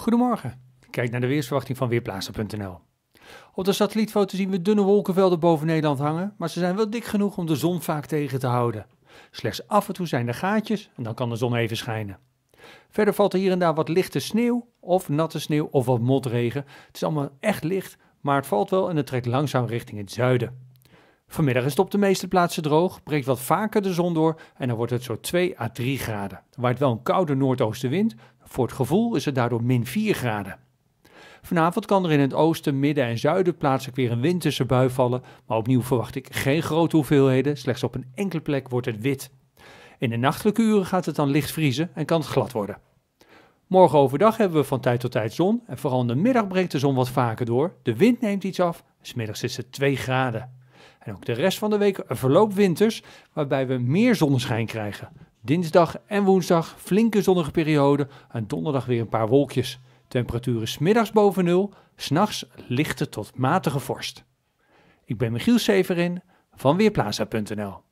Goedemorgen. Kijk naar de weersverwachting van Weerplaatsen.nl. Op de satellietfoto zien we dunne wolkenvelden boven Nederland hangen, maar ze zijn wel dik genoeg om de zon vaak tegen te houden. Slechts af en toe zijn er gaatjes en dan kan de zon even schijnen. Verder valt er hier en daar wat lichte sneeuw of natte sneeuw of wat motregen. Het is allemaal echt licht, maar het valt wel en het trekt langzaam richting het zuiden. Vanmiddag is het op de meeste plaatsen droog, breekt wat vaker de zon door en dan wordt het zo 2 à 3 graden. Waar het wel een koude noordoostenwind, voor het gevoel is het daardoor min 4 graden. Vanavond kan er in het oosten, midden en zuiden plaatselijk weer een winterse bui vallen, maar opnieuw verwacht ik geen grote hoeveelheden, slechts op een enkele plek wordt het wit. In de nachtelijke uren gaat het dan licht vriezen en kan het glad worden. Morgen overdag hebben we van tijd tot tijd zon en vooral in de middag breekt de zon wat vaker door. De wind neemt iets af, smiddags is het 2 graden. En ook de rest van de week een verloop winters, waarbij we meer zonneschijn krijgen. Dinsdag en woensdag flinke zonnige periode en donderdag weer een paar wolkjes. Temperaturen smiddags boven nul, s'nachts lichte tot matige vorst. Ik ben Michiel Severin van Weerplaza.nl